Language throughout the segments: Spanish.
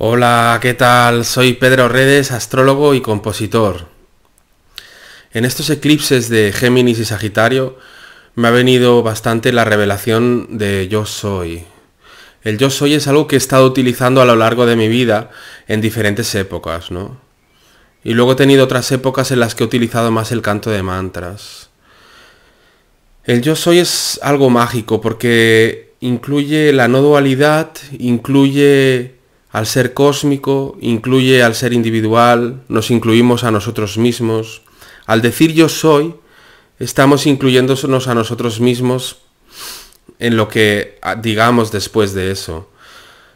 Hola, ¿qué tal? Soy Pedro Redes, astrólogo y compositor. En estos eclipses de Géminis y Sagitario me ha venido bastante la revelación de yo soy. El yo soy es algo que he estado utilizando a lo largo de mi vida en diferentes épocas, ¿no? Y luego he tenido otras épocas en las que he utilizado más el canto de mantras. El yo soy es algo mágico porque incluye la no dualidad, incluye al ser cósmico incluye al ser individual, nos incluimos a nosotros mismos. Al decir yo soy, estamos incluyéndonos a nosotros mismos en lo que ah, digamos después de eso.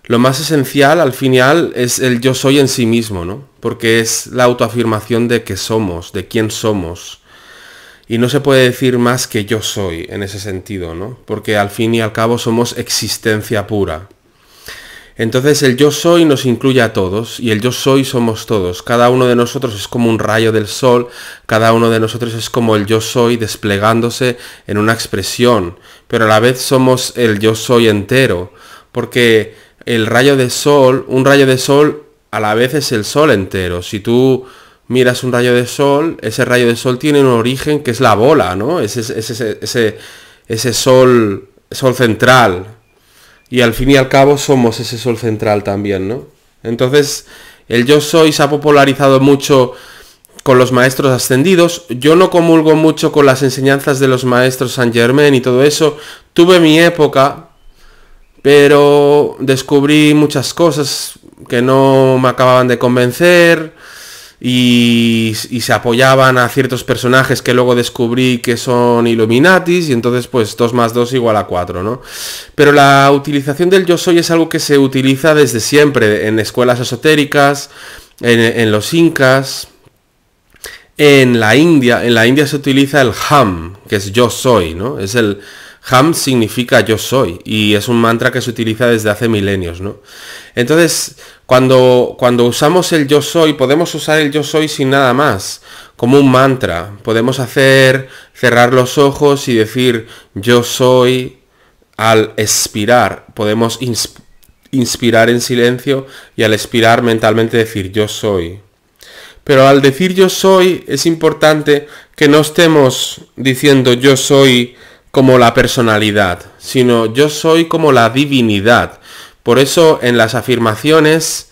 Lo más esencial al final es el yo soy en sí mismo, ¿no? Porque es la autoafirmación de que somos, de quién somos. Y no se puede decir más que yo soy en ese sentido, ¿no? Porque al fin y al cabo somos existencia pura. Entonces el yo soy nos incluye a todos y el yo soy somos todos. Cada uno de nosotros es como un rayo del sol, cada uno de nosotros es como el yo soy desplegándose en una expresión, pero a la vez somos el yo soy entero, porque el rayo de sol, un rayo de sol a la vez es el sol entero. Si tú miras un rayo de sol, ese rayo de sol tiene un origen que es la bola, ¿no? Ese, ese, ese, sol, sol central, y al fin y al cabo somos ese sol central también, ¿no? Entonces, el yo soy se ha popularizado mucho con los maestros ascendidos. Yo no comulgo mucho con las enseñanzas de los maestros San Germain y todo eso. Tuve mi época, pero descubrí muchas cosas que no me acababan de convencer y, se apoyaban a ciertos personajes que luego descubrí que son Illuminatis y entonces pues 2 más 2 igual a 4, ¿no? Pero la utilización del yo soy es algo que se utiliza desde siempre en escuelas esotéricas, en, en los incas, en la India, en la India se utiliza el ham, que es yo soy, ¿no? Es el ham significa yo soy y es un mantra que se utiliza desde hace milenios, ¿no? Entonces, cuando, cuando usamos el yo soy, podemos usar el yo soy sin nada más, como un mantra. Podemos hacer, cerrar los ojos y decir yo soy al expirar. Podemos inspirar en silencio y al expirar mentalmente decir yo soy. Pero al decir yo soy es importante que no estemos diciendo yo soy como la personalidad, sino yo soy como la divinidad, por eso en las afirmaciones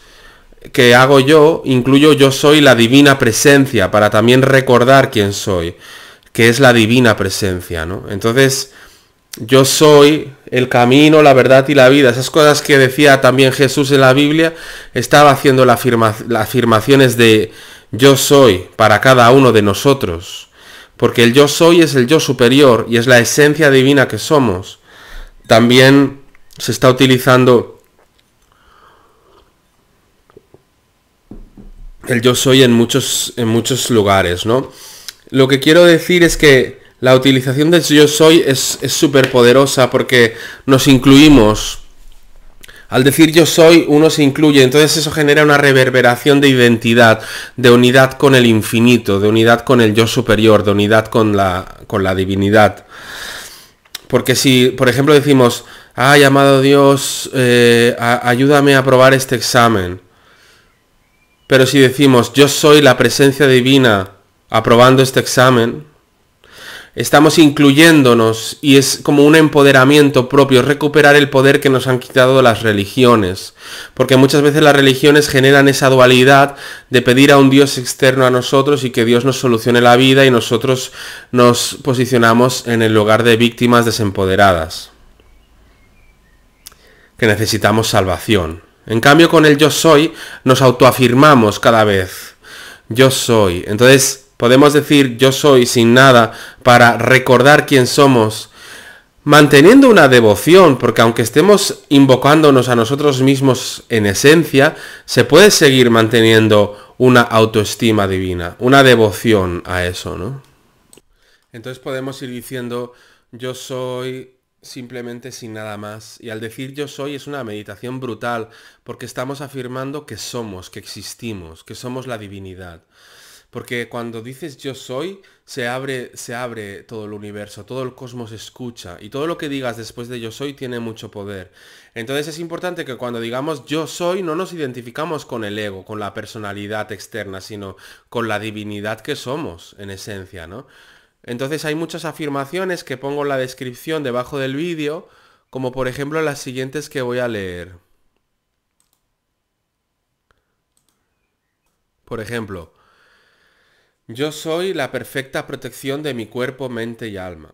que hago yo, incluyo yo soy la divina presencia, para también recordar quién soy, que es la divina presencia, ¿no? Entonces, yo soy el camino, la verdad y la vida. Esas cosas que decía también Jesús en la Biblia, estaba haciendo las afirmaciones de yo soy para cada uno de nosotros. Porque el yo soy es el yo superior y es la esencia divina que somos. También se está utilizando el yo soy en muchos, en muchos lugares, ¿no? Lo que quiero decir es que la utilización del yo soy es súper poderosa porque nos incluimos. Al decir yo soy, uno se incluye, entonces eso genera una reverberación de identidad, de unidad con el infinito, de unidad con el yo superior, de unidad con la, con la divinidad. Porque si, por ejemplo, decimos, ah, llamado Dios, eh, ayúdame a aprobar este examen, pero si decimos, yo soy la presencia divina aprobando este examen, estamos incluyéndonos y es como un empoderamiento propio, recuperar el poder que nos han quitado las religiones. Porque muchas veces las religiones generan esa dualidad de pedir a un Dios externo a nosotros y que Dios nos solucione la vida y nosotros nos posicionamos en el lugar de víctimas desempoderadas. Que necesitamos salvación. En cambio, con el yo soy nos autoafirmamos cada vez. Yo soy. Entonces, podemos decir yo soy sin nada para recordar quién somos, manteniendo una devoción, porque aunque estemos invocándonos a nosotros mismos en esencia, se puede seguir manteniendo una autoestima divina, una devoción a eso, ¿no? Entonces podemos ir diciendo yo soy simplemente sin nada más. Y al decir yo soy es una meditación brutal, porque estamos afirmando que somos, que existimos, que somos la divinidad. Porque cuando dices yo soy, se abre, se abre todo el universo, todo el cosmos escucha. Y todo lo que digas después de yo soy tiene mucho poder. Entonces es importante que cuando digamos yo soy, no nos identificamos con el ego, con la personalidad externa, sino con la divinidad que somos, en esencia, ¿no? Entonces hay muchas afirmaciones que pongo en la descripción debajo del vídeo, como por ejemplo las siguientes que voy a leer. Por ejemplo, yo soy la perfecta protección de mi cuerpo, mente y alma.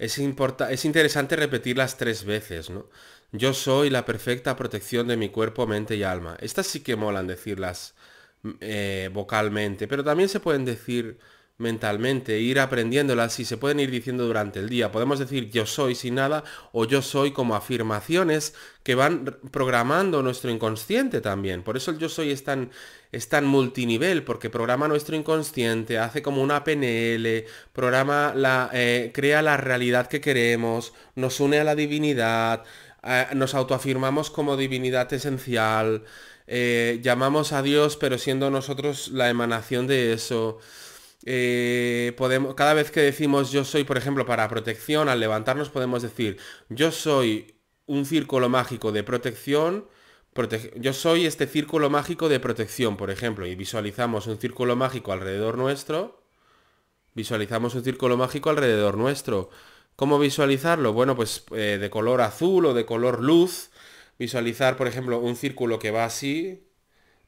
Es, interesante repetirlas tres veces, ¿no? Yo soy la perfecta protección de mi cuerpo, mente y alma. Estas sí que molan decirlas mm, eh, vocalmente, pero también se pueden decir mentalmente, ir aprendiéndolas y se pueden ir diciendo durante el día. Podemos decir yo soy sin nada o yo soy como afirmaciones que van programando nuestro inconsciente también. Por eso el yo soy es tan, es tan multinivel, porque programa nuestro inconsciente, hace como una PNL, programa la, eh, crea la realidad que queremos, nos une a la divinidad, eh, nos autoafirmamos como divinidad esencial, eh, llamamos a Dios pero siendo nosotros la emanación de eso. Eh, podemos, cada vez que decimos yo soy, por ejemplo, para protección, al levantarnos podemos decir yo soy un círculo mágico de protección, yo soy este círculo mágico de protección, por ejemplo, y visualizamos un círculo mágico alrededor nuestro, visualizamos un círculo mágico alrededor nuestro. ¿Cómo visualizarlo? Bueno, pues eh, de color azul o de color luz, visualizar, por ejemplo, un círculo que va así,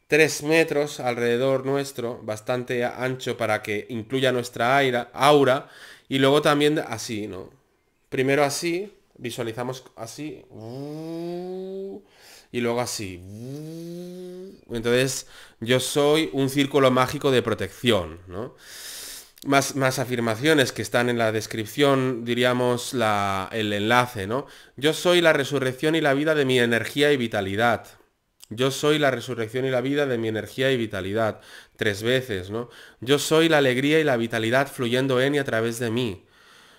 Tres metros alrededor nuestro, bastante ancho para que incluya nuestra aura. Y luego también así, ¿no? Primero así, visualizamos así. Y luego así. Entonces, yo soy un círculo mágico de protección, ¿no? Más, más, afirmaciones que están en la descripción, diríamos el enlace, ¿no? Yo soy la resurrección y la vida de mi energía y vitalidad. Yo soy la resurrección y la vida de mi energía y vitalidad. Tres veces, ¿no? Yo soy la alegría y la vitalidad fluyendo en y a través de mí.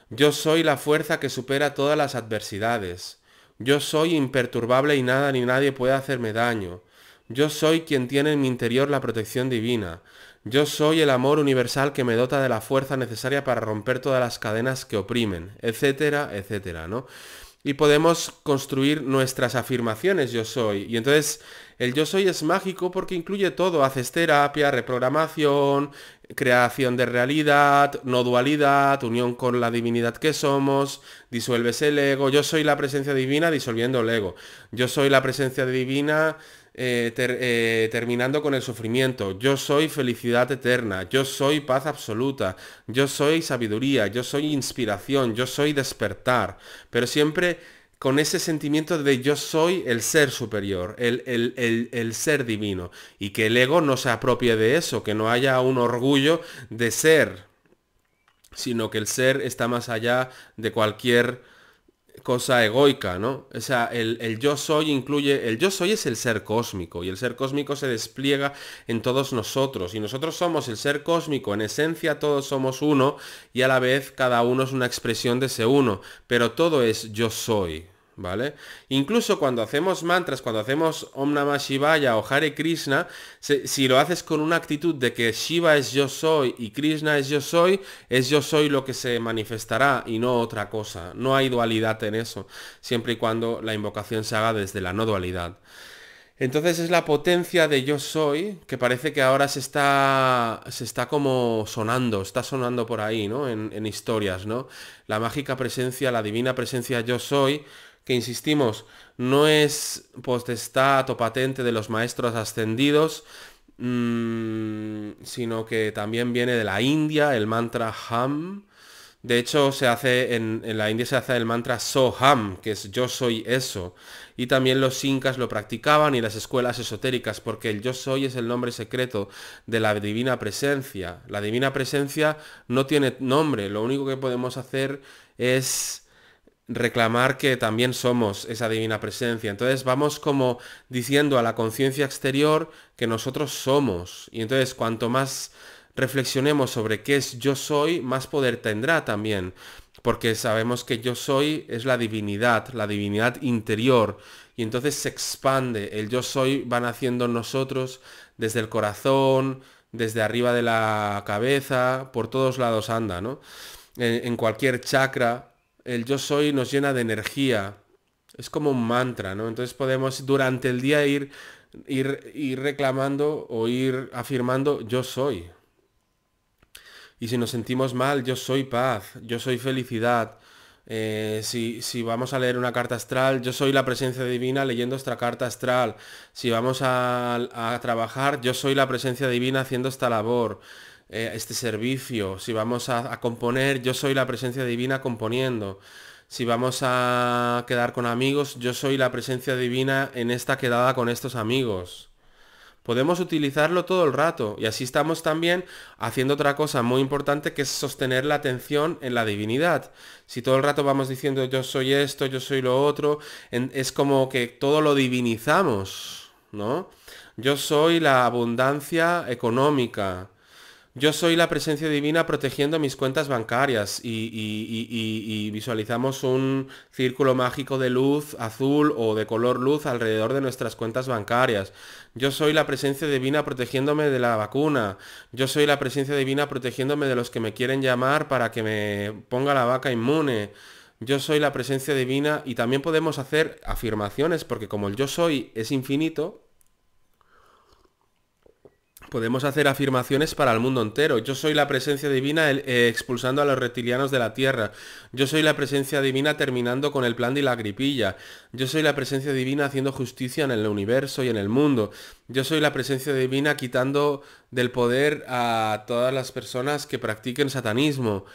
Yo soy la fuerza que supera todas las adversidades. Yo soy imperturbable y nada ni nadie puede hacerme daño. Yo soy quien tiene en mi interior la protección divina. Yo soy el amor universal que me dota de la fuerza necesaria para romper todas las cadenas que oprimen, etcétera, etcétera, ¿no? y podemos construir nuestras afirmaciones yo soy. Y entonces el yo soy es mágico porque incluye todo. Haces terapia, reprogramación, creación de realidad, no dualidad, unión con la divinidad que somos, disuelves el ego. Yo soy la presencia divina disolviendo el ego. Yo soy la presencia divina eh, eh, terminando con el sufrimiento. Yo soy felicidad eterna, yo soy paz absoluta, yo soy sabiduría, yo soy inspiración, yo soy despertar, pero siempre con ese sentimiento de yo soy el ser superior, el, el ser divino, y que el ego no se apropie de eso, que no haya un orgullo de ser, sino que el ser está más allá de cualquier cosa egoica, ¿no? O sea, el, el, yo soy incluye, el yo soy es el ser cósmico y el ser cósmico se despliega en todos nosotros y nosotros somos el ser cósmico, en esencia todos somos uno y a la vez cada uno es una expresión de ese uno, pero todo es yo soy, ¿vale? Incluso cuando hacemos mantras, cuando hacemos Om Namah Shivaya o Hare Krishna, si lo haces con una actitud de que Shiva es yo soy y Krishna es yo soy, es yo soy lo que se manifestará y no otra cosa. No hay dualidad en eso, siempre y cuando la invocación se haga desde la no dualidad. Entonces es la potencia de yo soy, que parece que ahora se está, se está como sonando, está sonando por ahí, ¿no? En, en historias, ¿no? La mágica presencia, la divina presencia yo soy, que insistimos, no es potestad patente de los maestros ascendidos, mm, sino que también viene de la India, el mantra Ham. De hecho, se hace en, en la India se hace el mantra Soham, que es yo soy eso. Y también los incas lo practicaban y las escuelas esotéricas, porque el yo soy es el nombre secreto de la divina presencia. La divina presencia no tiene nombre, lo único que podemos hacer es reclamar que también somos esa divina presencia. Entonces vamos como diciendo a la conciencia exterior que nosotros somos. Y entonces cuanto más reflexionemos sobre qué es yo soy, más poder tendrá también. Porque sabemos que yo soy es la divinidad, la divinidad interior. Y entonces se expande. El yo soy van haciendo nosotros desde el corazón, desde arriba de la cabeza, por todos lados anda, ¿no? En, cualquier chakra el yo soy nos llena de energía. Es como un mantra, ¿no? Entonces podemos durante el día ir, ir, reclamando o ir afirmando yo soy. Y si nos sentimos mal, yo soy paz, yo soy felicidad. Eh, si, vamos a leer una carta astral, yo soy la presencia divina leyendo esta carta astral. Si vamos a, a trabajar, yo soy la presencia divina haciendo esta labor. Eh, este servicio, si vamos a, componer, yo soy la presencia divina componiendo. Si vamos a quedar con amigos, yo soy la presencia divina en esta quedada con estos amigos. Podemos utilizarlo todo el rato y así estamos también haciendo otra cosa muy importante que es sostener la atención en la divinidad. Si todo el rato vamos diciendo yo soy esto, yo soy lo otro, es como que todo lo divinizamos, ¿no? Yo soy la abundancia económica, yo soy la presencia divina protegiendo mis cuentas bancarias y, visualizamos un círculo mágico de luz azul o de color luz alrededor de nuestras cuentas bancarias. Yo soy la presencia divina protegiéndome de la vacuna. Yo soy la presencia divina protegiéndome de los que me quieren llamar para que me ponga la vaca inmune. Yo soy la presencia divina y también podemos hacer afirmaciones porque como el yo soy es infinito, podemos hacer afirmaciones para el mundo entero. Yo soy la presencia divina eh, expulsando a los reptilianos de la Tierra. Yo soy la presencia divina terminando con el plan de la gripilla. Yo soy la presencia divina haciendo justicia en el universo y en el mundo. Yo soy la presencia divina quitando del poder a todas las personas que practiquen satanismo.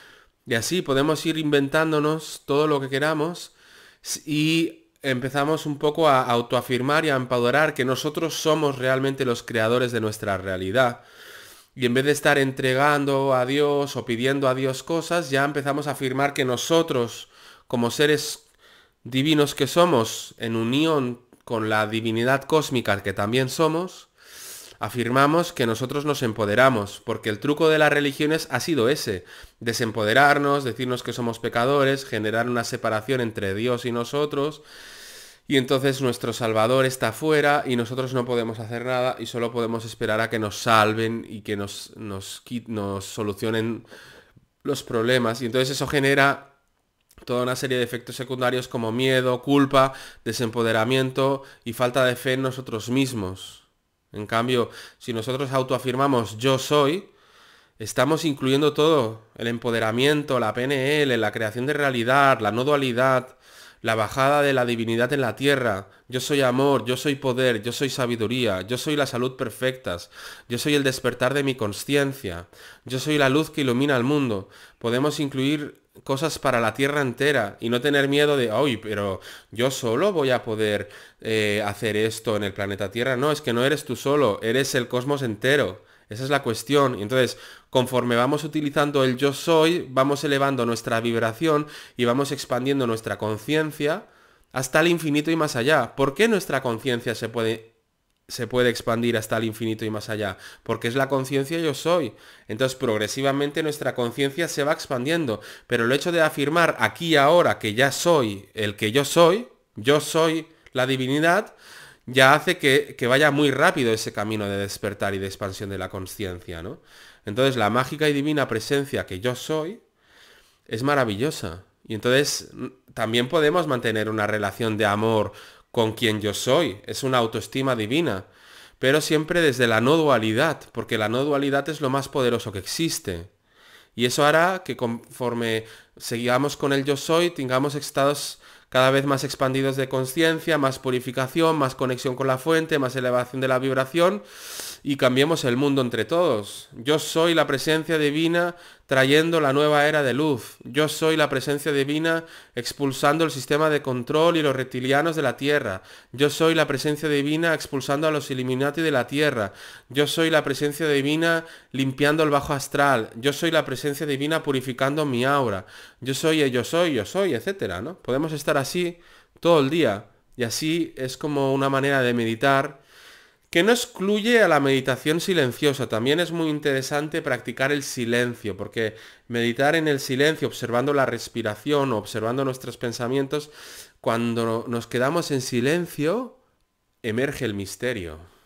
Y así podemos ir inventándonos todo lo que queramos y empezamos un poco a autoafirmar y a empoderar que nosotros somos realmente los creadores de nuestra realidad. Y en vez de estar entregando a Dios o pidiendo a Dios cosas, ya empezamos a afirmar que nosotros, como seres divinos que somos, en unión con la divinidad cósmica que también somos, afirmamos que nosotros nos empoderamos, porque el truco de las religiones ha sido ese, desempoderarnos, decirnos que somos pecadores, generar una separación entre Dios y nosotros, y entonces nuestro Salvador está fuera y nosotros no podemos hacer nada y solo podemos esperar a que nos salven y que nos, nos, nos solucionen los problemas. Y entonces eso genera toda una serie de efectos secundarios como miedo, culpa, desempoderamiento y falta de fe en nosotros mismos. En cambio, si nosotros autoafirmamos yo soy, estamos incluyendo todo, el empoderamiento, la PNL, la creación de realidad, la no dualidad, la bajada de la divinidad en la tierra, yo soy amor, yo soy poder, yo soy sabiduría, yo soy la salud perfectas, yo soy el despertar de mi conciencia, yo soy la luz que ilumina el mundo. Podemos incluir cosas para la tierra entera y no tener miedo de, hoy pero yo solo voy a poder eh, hacer esto en el planeta Tierra. No, es que no eres tú solo, eres el cosmos entero. Esa es la cuestión. Y entonces, conforme vamos utilizando el yo soy, vamos elevando nuestra vibración y vamos expandiendo nuestra conciencia hasta el infinito y más allá. ¿Por qué nuestra conciencia se puede se puede expandir hasta el infinito y más allá, porque es la conciencia yo soy. Entonces progresivamente nuestra conciencia se va expandiendo, pero el hecho de afirmar aquí y ahora que ya soy el que yo soy, yo soy la divinidad, ya hace que, que vaya muy rápido ese camino de despertar y de expansión de la conciencia, ¿no? Entonces la mágica y divina presencia que yo soy es maravillosa. Y entonces mm, también podemos mantener una relación de amor con quien yo soy. Es una autoestima divina, pero siempre desde la no dualidad, porque la no dualidad es lo más poderoso que existe. Y eso hará que conforme seguíamos con el yo soy, tengamos estados cada vez más expandidos de conciencia, más purificación, más conexión con la fuente, más elevación de la vibración y cambiemos el mundo entre todos. Yo soy la presencia divina trayendo la nueva era de luz. Yo soy la presencia divina expulsando el sistema de control y los reptilianos de la Tierra. Yo soy la presencia divina expulsando a los Illuminati de la Tierra. Yo soy la presencia divina limpiando el bajo astral. Yo soy la presencia divina purificando mi aura. Yo soy, eh, yo soy, yo soy, etcétera, ¿no? Podemos estar así todo el día y así es como una manera de meditar que no excluye a la meditación silenciosa. También es muy interesante practicar el silencio, porque meditar en el silencio, observando la respiración, o observando nuestros pensamientos, cuando nos quedamos en silencio, emerge el misterio.